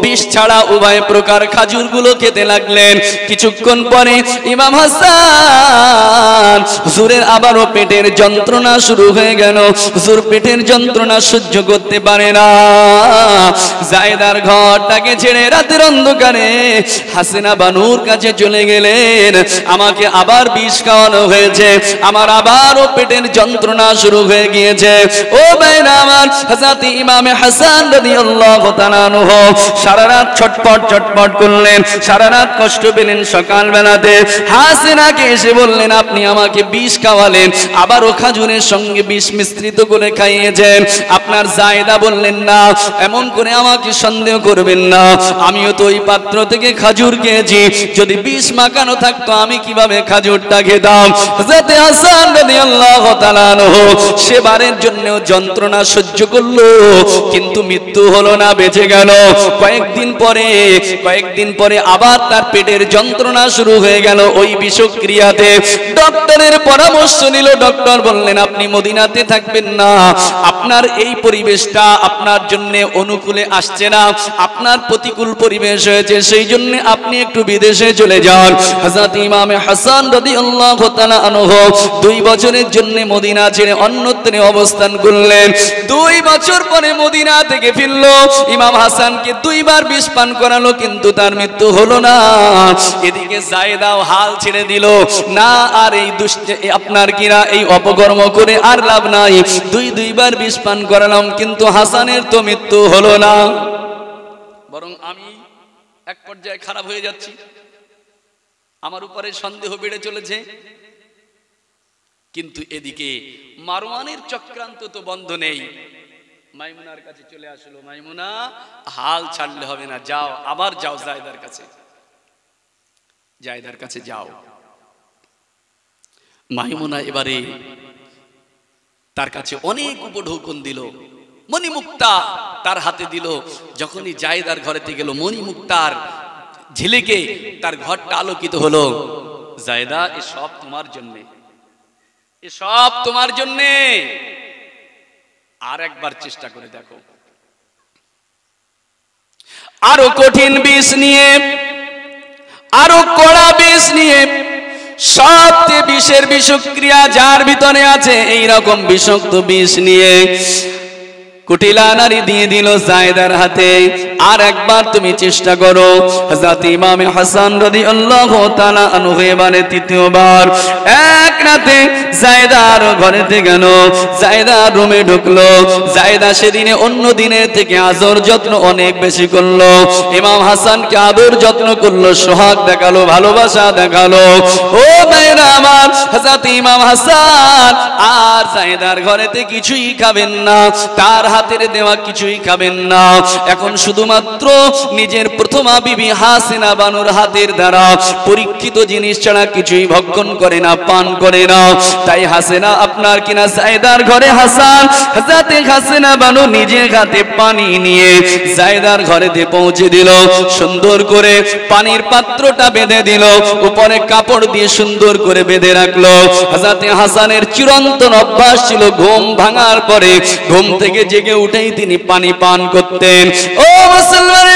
বিষ ছাড়া উভয় প্রকার খাজুর গুলো খেতে লাগলেন কিছুক্ষণ পরে ইমাম হাসান হুজুরের আবারও পেটের যন্ত্রণা শুরু হয়ে গেল হুজুর পেটের যন্ত্রণা সহ্য করতে পারে না জায়দার ঘরটাকে ছেড়ে রাতের অন্ধকারে হাসিনা বানুর কাছে চলে গেলেন আমাকে আবার বিষ খাওয়ানো হয়েছে আমার আবারও পেটের যন্ত্রণা শুরু হয়ে গিয়েছে ও বাইরা আমার হাসাতি ইমামে হাসান হাসান রাদিয়াল্লাহু তাআলা আনহু সারা রাত ছটপট ছটপট করলেন সারা রাত কষ্ট পেলেন সকাল বেলাতে হাসিনাকে এসে বললেন আপনি আমাকে বিষ খাওয়ালেন আবার ও খাজুরের সঙ্গে বিষ মিশ্রিত করে খাইয়েছেন আপনার জায়দা বললেন না এমন করে আমাকে সন্দেহ করবেন না আমিও তো ওই পাত্র থেকে খাজুর খেয়েছি যদি বিষ মাখানো থাকতো আমি কিভাবে খাজুরটা খেতাম যাতে হাসান রাদিয়াল্লাহু তাআলা আনহু সেবারের জন্য যন্ত্রণা সহ্য করলো কিন্তু কিন্তু মৃত্যু হলো না বেঁচে গেল কয়েকদিন পরে কয়েকদিন পরে আবার তার পেটের যন্ত্রণা শুরু হয়ে গেল ওই বিষক্রিয়াতে ডক্টরের পরামর্শ নিল ডক্টর বললেন আপনি মদিনাতে থাকবেন না আপনার এই পরিবেশটা আপনার জন্য অনুকূলে আসছে না আপনার প্রতিকূল পরিবেশ হয়েছে সেই জন্য আপনি একটু বিদেশে চলে যান হাজরত ইমামে হাসান রাদিয়াল্লাহু তাআলা আনহু দুই বছরের জন্য মদিনা ছেড়ে অন্যত্রে অবস্থান করলেন দুই বছর পরে মদিনা দুনিয়া থেকে ফিরল ইমাম হাসানকে দুইবার বিষ পান করালো কিন্তু তার মৃত্যু হলো না এদিকে জায়দাও হাল ছেড়ে দিল না আর এই দুষ্ট আপনার কিনা এই অপকর্ম করে আর লাভ নাই দুই দুইবার বিষ পান করালাম কিন্তু হাসানের তো মৃত্যু হলো না বরং আমি এক পর্যায়ে খারাপ হয়ে যাচ্ছি আমার উপরে সন্দেহ বেড়ে চলেছে কিন্তু এদিকে মারওয়ানের চক্রান্ত তো বন্ধ নেই মাইমুনার কাছে চলে আসলো মাইমুনা হাল ছাড়লে হবে না যাও আবার যাও জায়দার কাছে জায়দার কাছে যাও মাইমুনা এবারে তার কাছে অনেক উপঢৌকন দিল মণিমুক্তা তার হাতে দিল যখনই জায়দার ঘরেতে গেল মণিমুক্তার ঝিলেকে তার ঘরটা আলোকিত হলো জায়দা এ সব তোমার জন্যে এ সব তোমার জন্যে আর একবার চেষ্টা করে দেখো আরো কঠিন বিষ নিয়ে আরো কড়া বিষ নিয়ে সবচেয়ে বিষের বিষক্রিয়া যার ভিতরে আছে এই রকম বিষ নিয়ে কুটিলা নারী দিয়ে দিল জায়দার হাতে আর একবার তুমি চেষ্টা করো হযরত ইমাম হাসান রাদিয়াল্লাহু তাআলা আনহু এবারে তৃতীয়বার এক রাতে জায়দার ঘরেতে গেল জায়দার রুমে ঢুকলো জায়দা সেদিনে অন্য দিনের থেকে আজর যত্ন অনেক বেশি করলো ইমাম হাসানকে আদর যত্ন করলো সোহাগ দেখালো ভালোবাসা দেখালো ও জায়দা আমার হযরত ইমাম হাসান আর জায়দার ঘরেতে কিছুই খাবেন না তার হাতের দেওয়া কিছুই খাবেন না এখন শুধুমাত্র নিজের প্রথমা বিবি হাসিনা বানুর হাতের দ্বারা পরীক্ষিত জিনিস ছাড়া কিছুই ভক্ষণ করে না পান করে না তাই হাসিনা আপনার কিনা সাইদার ঘরে হাসান হাসাতে হাসিনা বানু নিজের হাতে পানি নিয়ে জায়দার ঘরেতে পৌঁছে দিল সুন্দর করে পানির পাত্রটা বেঁধে দিল উপরে কাপড় দিয়ে সুন্দর করে বেঁধে রাখলো হাসাতে হাসানের চিরন্তন অভ্যাস ছিল ঘুম ভাঙার পরে ঘুম থেকে যে থেকে উঠেই তিনি পানি পান করতেন ও মুসলমান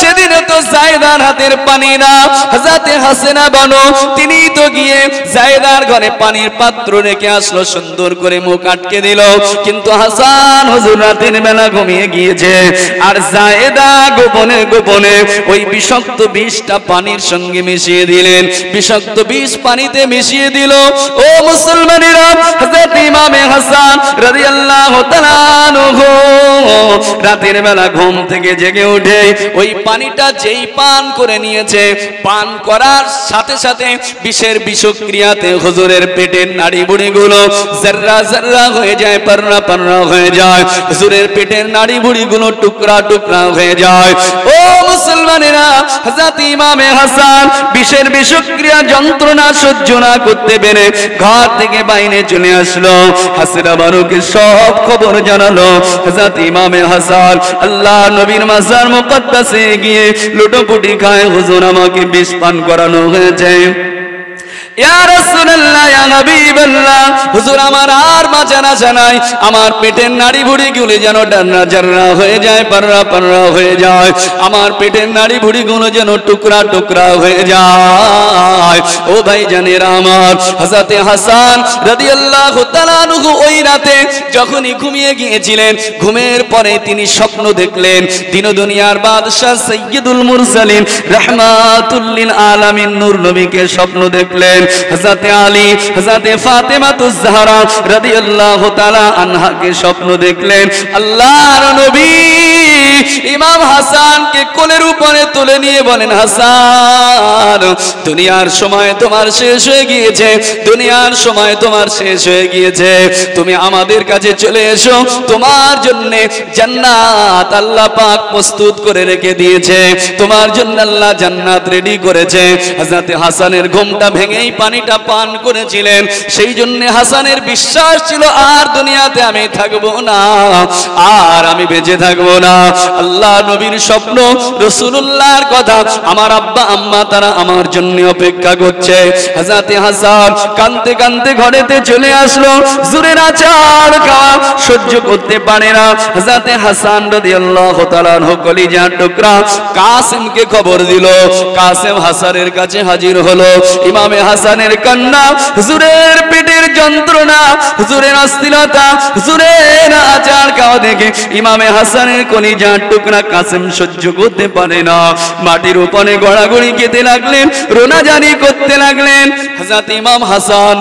সেদিনে তো জায়দার হাতের পানি না হাজাতে না বানো তিনি তো গিয়ে জায়দার ঘরে পানির পাত্র রেখে আসলো সুন্দর করে মুখ আটকে দিল কিন্তু হাসান হজুর রাতের বেলা ঘুমিয়ে গিয়েছে আর জায়দা গোপনে গোপনে ওই বিষাক্ত বিষটা পানির সঙ্গে মিশিয়ে দিলেন বিষাক্ত বিষ পানিতে মিশিয়ে দিল ও মুসলমানিরা হযরত ইমামে হাসান রাদিয়াল্লাহু তাআলা রাতের বেলা ঘুম থেকে জেগে উঠে ওই পানিটা যেই পান করে নিয়েছে পান করার সাথে সাথে বিষের বিষক্রিয়াতে হুজুরের পেটের নাড়ি বুড়িগুলো জাররা জাররা হয়ে যায় পাররা পাররা হয়ে যায় হুজুরের পেটের নাড়ি বুড়িগুলো টুকরা টুকরা হয়ে যায় ও মুসলমানেরা হযরত ইমামে হাসান বিষের বিষক্রিয়া যন্ত্রণা সহ্য না করতে পেরে ঘর থেকে বাইরে চলে আসলো হাসরা বারুকে সব খবর জানালো হযরত ইমামে হাসান আল্লাহ নবীর মাজার মুকদ্দাসে গিয়ে লুটোপুটি খায় হুজুর আমাকে বিষ পান করানো হয়েছে আমার পেটের নাড়ি ভুড়ি গুলি যেন ডান্না জান্না হয়ে যায় পাররা পাররা হয়ে যায় আমার পেটের নাড়ি গুলো যেন টুকরা টুকরা হয়ে যায় ও ভাই হাসান আল্লাহ ওই রাতে যখনই ঘুমিয়ে গিয়েছিলেন ঘুমের পরে তিনি স্বপ্ন দেখলেন দিন দুনিয়ার বাদশাহ সৈয়দুল মুরসালিন রহমাতুল্লিন আলামিন নূর নবীকে স্বপ্ন দেখলেন হজরত আলী হযরত ফাতেমা তুজহরা রাদিয়াল্লাহু তাআলা আনহাকে স্বপ্ন দেখলেন আল্লাহর নবী ইমাম হাসানকে কোলের উপরে তুলে নিয়ে বলেন হাসান দুনিয়ার সময় তোমার শেষ হয়ে গিয়েছে দুনিয়ার সময় তোমার শেষ হয়ে গিয়েছে তুমি আমাদের কাছে চলে এসো তোমার জন্য জান্নাত আল্লাহ পাক প্রস্তুত করে রেখে দিয়েছে তোমার জন্য আল্লাহ জান্নাত রেডি করেছে হযরত হাসানের ঘুমটা ভেঙেই সেই পানিটা পান করেছিলেন সেই জন্য হাসানের বিশ্বাস ছিল আর দুনিয়াতে আমি থাকব না আর আমি বেঁচে থাকব না আল্লাহ নবীর স্বপ্ন রসুল্লাহর কথা আমার আব্বা আম্মা তারা আমার জন্য অপেক্ষা করছে হাজাতে হাসান কানতে কানতে ঘরেতে চলে আসলো জুড়ে না চার সহ্য করতে পারে না হাজাতে হাসান রদি আল্লাহ টুকরা কাসিমকে খবর দিল কাসেম হাসানের কাছে হাজির হলো ইমামে হাসান হাসানের কান্না হুজুরের পেটের যন্ত্রণা হুজুরের অস্থিরতা হুজুরের আচার কাও দেখে ইমামে হাসানের যা টুকরা কাসেম সহ্য করতে পারে না মাটির উপরে গড়াগড়ি খেতে লাগলেন রোনাজারি করতে লাগলেন হাজাত ইমাম হাসান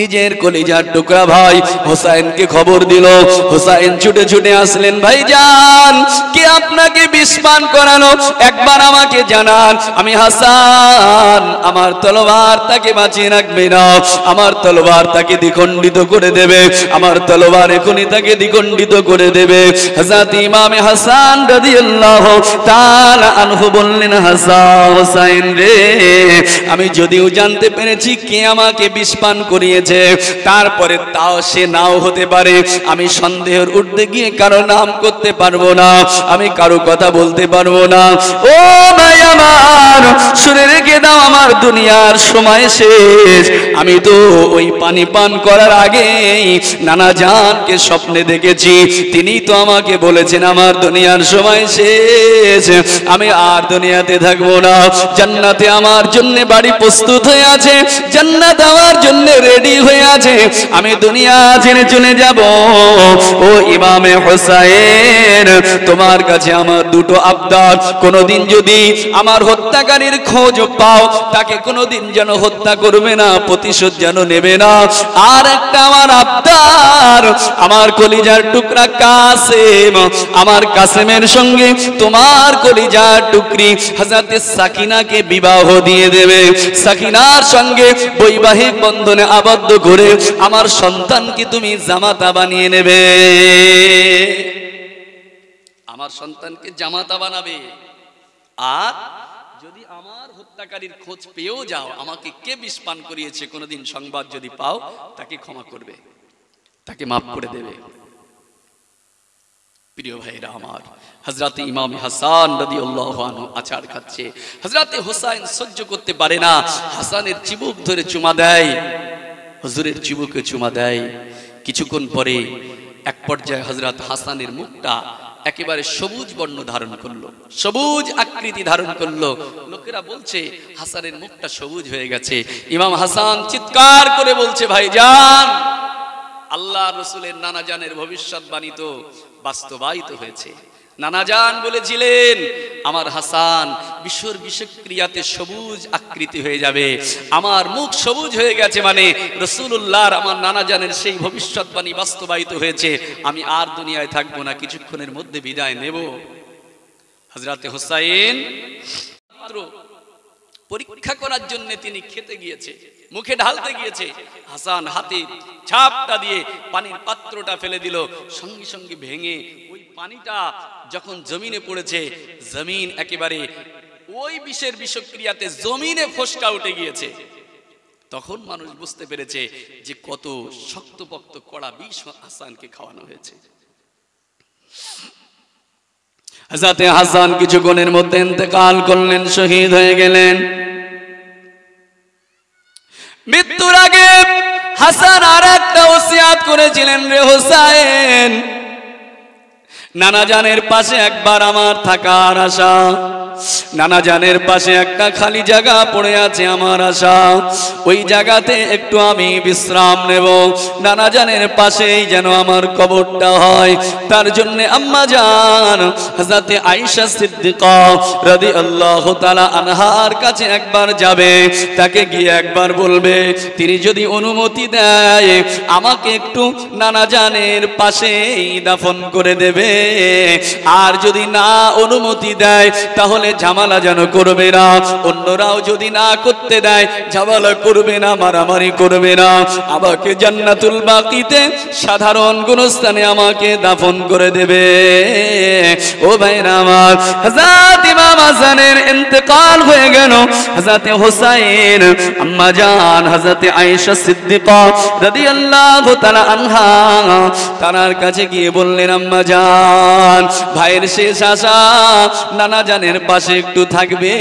নিজের কলিজার টুকরা ভাই হোসাইনকে খবর দিল হোসাইন ছুটে ছুটে আসলেন ভাই যান কে আপনাকে বিষপান করানো একবার আমাকে জানান আমি হাসান আমার তলোয়ার তাকে বাঁচিয়ে রাখবে না আমার তলোয়ার তাকে দ্বিখণ্ডিত করে দেবে আমার তলোয়ার এখনই তাকে দ্বিখণ্ডিত করে দেবে হাজাত ইমামে হাসান রাদিয়াল্লাহু তাআলা আনহু বললেন হাসান হোসাইন রে আমি যদিও জানতে পেরেছি কে আমাকে বিষপান করিয়ে দিয়েছে তারপরে তাও সে নাও হতে পারে আমি সন্দেহের উঠতে গিয়ে কারো নাম করতে পারবো না আমি কারো কথা বলতে পারবো না ও ভাই আমার শুনে রেখে দাও আমার দুনিয়ার সময় শেষ আমি তো ওই পানি পান করার আগেই নানা জানকে স্বপ্নে দেখেছি তিনি তো আমাকে বলেছেন আমার দুনিয়ার সময় শেষ আমি আর দুনিয়াতে থাকবো না জান্নাতে আমার জন্য বাড়ি প্রস্তুত হয়ে আছে জান্নাত আমার জন্য রেডি রেডি হয়ে আছে আমি দুনিয়া ছেড়ে চলে যাব ও ইমামে হোসাইন তোমার কাছে আমার দুটো আবদার কোনোদিন যদি আমার হত্যাকারীর খোঁজ পাও তাকে কোনোদিন যেন হত্যা করবে না প্রতিশোধ যেন নেবে না আর একটা আমার আবদার আমার কলিজার টুকরা কাসেম আমার কাসেমের সঙ্গে তোমার কলিজার টুকরি হাজাতে সাকিনাকে বিবাহ দিয়ে দেবে সাকিনার সঙ্গে বৈবাহিক বন্ধনে আবদ্ধ বাধ্য করে আমার সন্তানকে তুমি জামাতা বানিয়ে নেবে আমার সন্তানকে জামাতা বানাবে আর যদি আমার হত্যাকারীর খোঁজ পেয়েও যাও আমাকে কে বিষ করিয়েছে কোনোদিন সংবাদ যদি পাও তাকে ক্ষমা করবে তাকে মাফ করে দেবে প্রিয় ভাইরা আমার হজরাতে ইমাম হাসান রদি আল্লাহানু আচার খাচ্ছে হজরাতে হোসাইন সহ্য করতে পারে না হাসানের চিবুক ধরে চুমা দেয় হজুরের চুমুকে চুমা দেয় কিছুক্ষণ পরে এক পর্যায়ে হজরত হাসানের মুখটা একেবারে সবুজ বর্ণ ধারণ করলো সবুজ আকৃতি ধারণ করলো লোকেরা বলছে হাসানের মুখটা সবুজ হয়ে গেছে ইমাম হাসান চিৎকার করে বলছে ভাই যান আল্লাহ রসুলের নানা জানের ভবিষ্যৎবাণী তো বাস্তবায়িত হয়েছে নানাজান বলেছিলেন আমার হাসান বিশ্বর বিষক্রিয়াতে সবুজ আকৃতি হয়ে যাবে আমার মুখ সবুজ হয়ে গেছে মানে রসুল্লাহর আমার নানাজানের সেই ভবিষ্যৎবাণী বাস্তবায়িত হয়েছে আমি আর দুনিয়ায় থাকবো না কিছুক্ষণের মধ্যে বিদায় নেব হাজরাতে হোসাইন পরীক্ষা করার জন্য তিনি খেতে গিয়েছে মুখে ঢালতে গিয়েছে হাসান হাতির ছাপটা দিয়ে পানির পাত্রটা ফেলে দিল সঙ্গে সঙ্গে ভেঙে ওই পানিটা যখন জমিনে পড়েছে জমিন একেবারে ওই বিষের বিষক্রিয়াতে জমিনে ফসকা উঠে গিয়েছে তখন মানুষ বুঝতে পেরেছে যে কত শক্তপক্ত কড়া বিষ হাসানকে খাওয়ানো হয়েছে হাজাতে হাসান গুণের মধ্যে ইন্তেকাল করলেন শহীদ হয়ে গেলেন मृत्यू आगे हसान आए हुसैन নানা জানের পাশে একবার আমার থাকার আশা নানা জানের পাশে একটা খালি জায়গা পড়ে আছে আমার আশা ওই জায়গাতে একটু আমি বিশ্রাম নেব নানা জানের পাশেই যেন আমার কবরটা হয় তার জন্য আম্মা যান হাজাতে আইসা সিদ্দিক রাদি আল্লাহ তালা আনহার কাছে একবার যাবে তাকে গিয়ে একবার বলবে তিনি যদি অনুমতি দেয় আমাকে একটু নানা জানের পাশেই দাফন করে দেবে আর যদি না অনুমতি দেয় তাহলে ঝামেলা যেন করবে না অন্যরাও যদি না করতে দেয় ঝামেলা করবে না মারামারি করবে না আমাকে জান্নাতুল বাকিতে সাধারণ গুণস্থানে আমাকে দাফন করে দেবে ও ভাই আমার হাজার ইমাম হাসানের ইন্তেকাল হয়ে গেল হাজাতে হোসাইন আম্মা জান হাজাতে আয়েশা সিদ্দিকা রাদিয়াল্লাহু তাআলা আনহা তার কাছে গিয়ে বললেন আম্মা জান জান ভাইয়ের শেষ আসা নানা জানের পাশে একটু থাকবে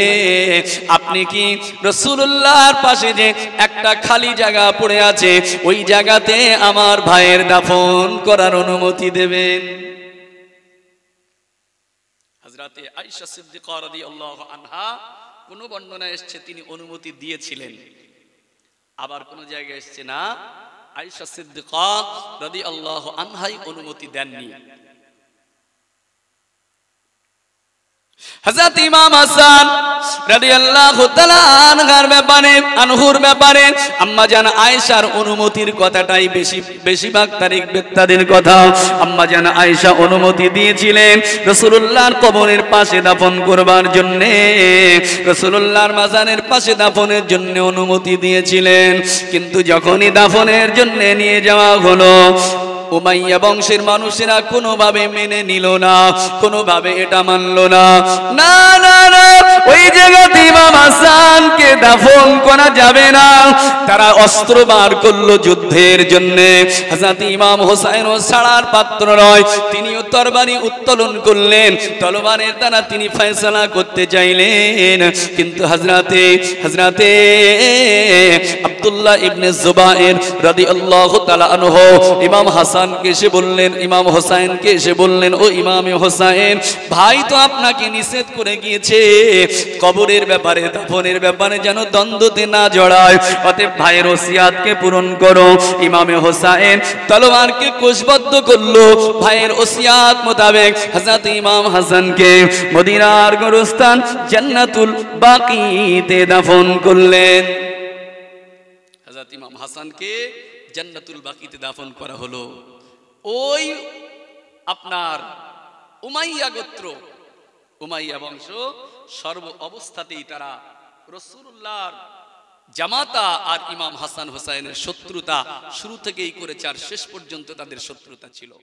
আপনি কি রসুল্লাহর পাশে যে একটা খালি জায়গা পড়ে আছে ওই জায়গাতে আমার ভাইয়ের দাফন করার অনুমতি দেবেন হাজরাতে আইসা সিদ্দিকা রাদিয়াল্লাহু আনহা কোন বর্ণনা এসছে তিনি অনুমতি দিয়েছিলেন আবার কোন জায়গায় এসছে না আইসা রদি আল্লাহ আনহাই অনুমতি দেননি হযরত ইমাম হাসান রাদিয়াল্লাহু তাআলা আনহার ব্যাপারে আনহুর ব্যাপারে আম্মা জান আয়েশার অনুমতির কথাটাই বেশি বেশিরভাগ তারিখ কথা আম্মা জান আয়েশা অনুমতি দিয়েছিলেন রাসূলুল্লাহর কবরের পাশে দাফন করবার জন্য রাসূলুল্লাহর মাজারের পাশে দাফনের জন্য অনুমতি দিয়েছিলেন কিন্তু যখনই দাফনের জন্য নিয়ে যাওয়া হলো উমাইয়া বংশের মানুষেরা কোনোভাবে মেনে নিল না কোনোভাবে এটা মানল না না না না ওই জায়গাতে ইমাম হাসানকে দাফন করা যাবে না তারা অস্ত্র বার করলো যুদ্ধের জন্য হাজাত ইমাম ও সাড়ার পাত্র নয় তিনিও তরবারি উত্তোলন করলেন তলবারের দ্বারা তিনি ফয়সলা করতে চাইলেন কিন্তু হাজরাতে হাজরাতে আব্দুল্লাহ ইবনে জুবায়ের রাদিয়াল্লাহু তাআলা আনহু ইমাম হাসান হাসানকে এসে বললেন ইমাম হোসাইনকে এসে বললেন ও ইমামে হোসাইন ভাই তো আপনাকে নিষেধ করে গিয়েছে কবরের ব্যাপারে দাফনের ব্যাপারে যেন দ্বন্দ্বতে না জড়ায় অতএব ভাইয়ের ওসিয়াতকে পূরণ করো ইমামে হোসাইন তলোয়ারকে কোষবদ্ধ করলো ভাইয়ের ওসিয়াত মোতাবেক হাসাত ইমাম হাসানকে মদিনার গরস্থান জান্নাতুল বাকিতে দাফন করলেন হাজাত ইমাম হাসানকে জান্নাতুল বাকিতে দাফন করা হলো ওই আপনার উমাইয়া গোত্র উমাইয়া বংশ সর্ব অবস্থাতেই তারা রসুল্লাহর জামাতা আর ইমাম হাসান হোসাইনের শত্রুতা শুরু থেকেই করেছে আর শেষ পর্যন্ত তাদের শত্রুতা ছিল